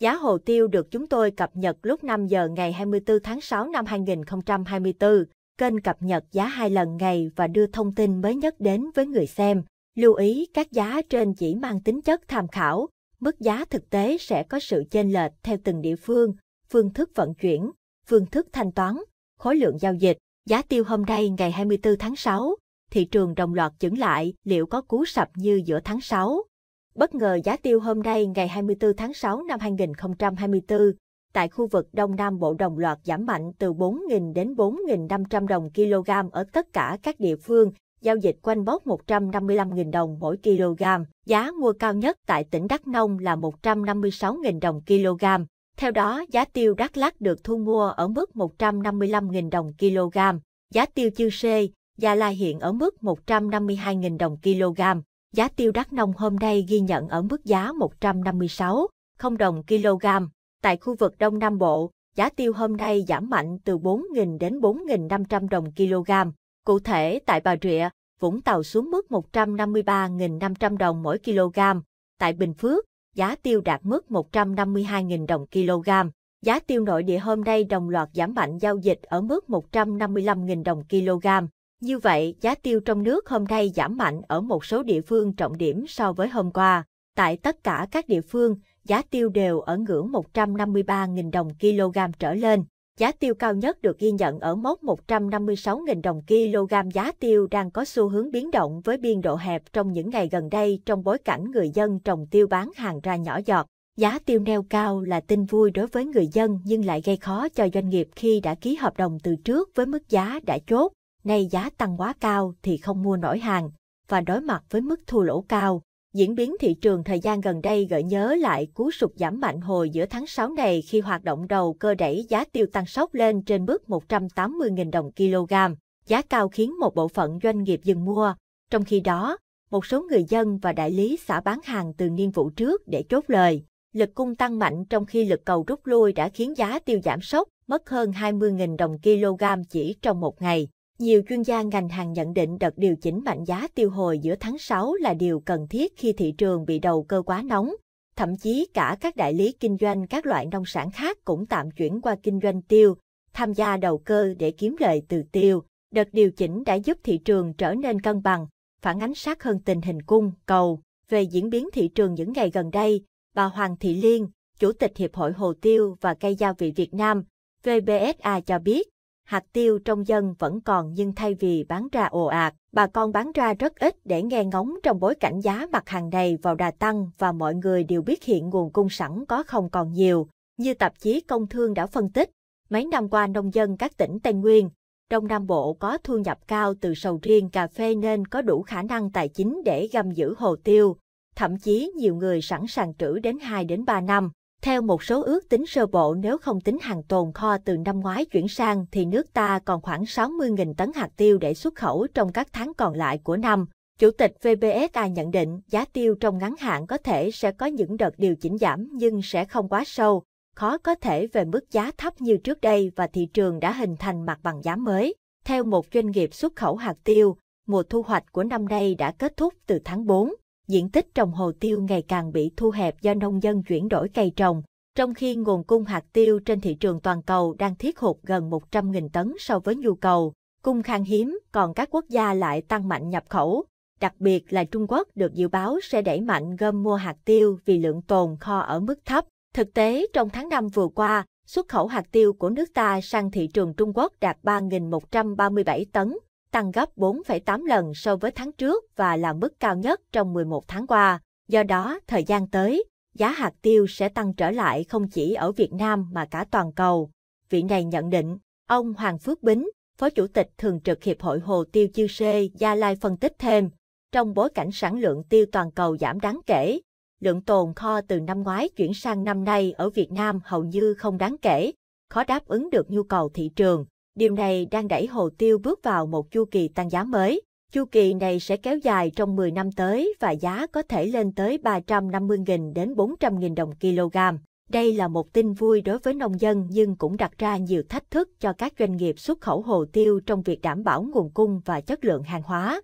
Giá hồ tiêu được chúng tôi cập nhật lúc 5 giờ ngày 24 tháng 6 năm 2024. Kênh cập nhật giá hai lần ngày và đưa thông tin mới nhất đến với người xem. Lưu ý các giá trên chỉ mang tính chất tham khảo, mức giá thực tế sẽ có sự chênh lệch theo từng địa phương, phương thức vận chuyển, phương thức thanh toán, khối lượng giao dịch. Giá tiêu hôm nay ngày 24 tháng 6, thị trường đồng loạt chững lại liệu có cú sập như giữa tháng 6. Bất ngờ giá tiêu hôm nay ngày 24 tháng 6 năm 2024 tại khu vực Đông Nam Bộ đồng loạt giảm mạnh từ 4.000 đến 4.500 đồng kg ở tất cả các địa phương, giao dịch quanh mốc 155.000 đồng mỗi kg. Giá mua cao nhất tại tỉnh Đắk Nông là 156.000 đồng kg. Theo đó, giá tiêu Đắk Lắk được thu mua ở mức 155.000 đồng kg. Giá tiêu Chư Sê, Gia Lai hiện ở mức 152.000 đồng kg giá tiêu đắk nông hôm nay ghi nhận ở mức giá 156,0 đồng kg. Tại khu vực Đông Nam Bộ, giá tiêu hôm nay giảm mạnh từ 4.000 đến 4.500 đồng kg. Cụ thể, tại Bà Rịa, Vũng Tàu xuống mức 153.500 đồng mỗi kg. Tại Bình Phước, giá tiêu đạt mức 152.000 đồng kg. Giá tiêu nội địa hôm nay đồng loạt giảm mạnh giao dịch ở mức 155.000 đồng kg. Như vậy, giá tiêu trong nước hôm nay giảm mạnh ở một số địa phương trọng điểm so với hôm qua. Tại tất cả các địa phương, giá tiêu đều ở ngưỡng 153.000 đồng kg trở lên. Giá tiêu cao nhất được ghi nhận ở mốc 156.000 đồng kg giá tiêu đang có xu hướng biến động với biên độ hẹp trong những ngày gần đây trong bối cảnh người dân trồng tiêu bán hàng ra nhỏ giọt. Giá tiêu neo cao là tin vui đối với người dân nhưng lại gây khó cho doanh nghiệp khi đã ký hợp đồng từ trước với mức giá đã chốt nay giá tăng quá cao thì không mua nổi hàng, và đối mặt với mức thua lỗ cao. Diễn biến thị trường thời gian gần đây gợi nhớ lại cú sụt giảm mạnh hồi giữa tháng 6 này khi hoạt động đầu cơ đẩy giá tiêu tăng sốc lên trên mức 180.000 đồng kg. Giá cao khiến một bộ phận doanh nghiệp dừng mua. Trong khi đó, một số người dân và đại lý xã bán hàng từ niên vụ trước để chốt lời. Lực cung tăng mạnh trong khi lực cầu rút lui đã khiến giá tiêu giảm sốc, mất hơn 20.000 đồng kg chỉ trong một ngày. Nhiều chuyên gia ngành hàng nhận định đợt điều chỉnh mạnh giá tiêu hồi giữa tháng 6 là điều cần thiết khi thị trường bị đầu cơ quá nóng. Thậm chí cả các đại lý kinh doanh các loại nông sản khác cũng tạm chuyển qua kinh doanh tiêu, tham gia đầu cơ để kiếm lợi từ tiêu. Đợt điều chỉnh đã giúp thị trường trở nên cân bằng, phản ánh sát hơn tình hình cung, cầu. Về diễn biến thị trường những ngày gần đây, bà Hoàng Thị Liên, Chủ tịch Hiệp hội Hồ Tiêu và Cây Gia vị Việt Nam, VBSA cho biết, hạt tiêu trong dân vẫn còn nhưng thay vì bán ra ồ ạt, bà con bán ra rất ít để nghe ngóng trong bối cảnh giá mặt hàng này vào đà tăng và mọi người đều biết hiện nguồn cung sẵn có không còn nhiều. Như tạp chí Công Thương đã phân tích, mấy năm qua nông dân các tỉnh Tây Nguyên, Đông Nam Bộ có thu nhập cao từ sầu riêng cà phê nên có đủ khả năng tài chính để găm giữ hồ tiêu. Thậm chí nhiều người sẵn sàng trữ đến 2 đến 3 năm. Theo một số ước tính sơ bộ nếu không tính hàng tồn kho từ năm ngoái chuyển sang thì nước ta còn khoảng 60.000 tấn hạt tiêu để xuất khẩu trong các tháng còn lại của năm. Chủ tịch VPSA nhận định giá tiêu trong ngắn hạn có thể sẽ có những đợt điều chỉnh giảm nhưng sẽ không quá sâu, khó có thể về mức giá thấp như trước đây và thị trường đã hình thành mặt bằng giá mới. Theo một doanh nghiệp xuất khẩu hạt tiêu, mùa thu hoạch của năm nay đã kết thúc từ tháng 4 diện tích trồng hồ tiêu ngày càng bị thu hẹp do nông dân chuyển đổi cây trồng, trong khi nguồn cung hạt tiêu trên thị trường toàn cầu đang thiết hụt gần 100.000 tấn so với nhu cầu, cung khan hiếm, còn các quốc gia lại tăng mạnh nhập khẩu, đặc biệt là Trung Quốc được dự báo sẽ đẩy mạnh gom mua hạt tiêu vì lượng tồn kho ở mức thấp. Thực tế, trong tháng 5 vừa qua, xuất khẩu hạt tiêu của nước ta sang thị trường Trung Quốc đạt 3.137 tấn, tăng gấp 4,8 lần so với tháng trước và là mức cao nhất trong 11 tháng qua. Do đó, thời gian tới, giá hạt tiêu sẽ tăng trở lại không chỉ ở Việt Nam mà cả toàn cầu. Vị này nhận định, ông Hoàng Phước Bính, Phó Chủ tịch Thường trực Hiệp hội Hồ tiêu Chư Sê Gia Lai phân tích thêm, trong bối cảnh sản lượng tiêu toàn cầu giảm đáng kể, lượng tồn kho từ năm ngoái chuyển sang năm nay ở Việt Nam hầu như không đáng kể, khó đáp ứng được nhu cầu thị trường. Điều này đang đẩy hồ tiêu bước vào một chu kỳ tăng giá mới. Chu kỳ này sẽ kéo dài trong 10 năm tới và giá có thể lên tới 350.000 đến 400.000 đồng kg. Đây là một tin vui đối với nông dân nhưng cũng đặt ra nhiều thách thức cho các doanh nghiệp xuất khẩu hồ tiêu trong việc đảm bảo nguồn cung và chất lượng hàng hóa.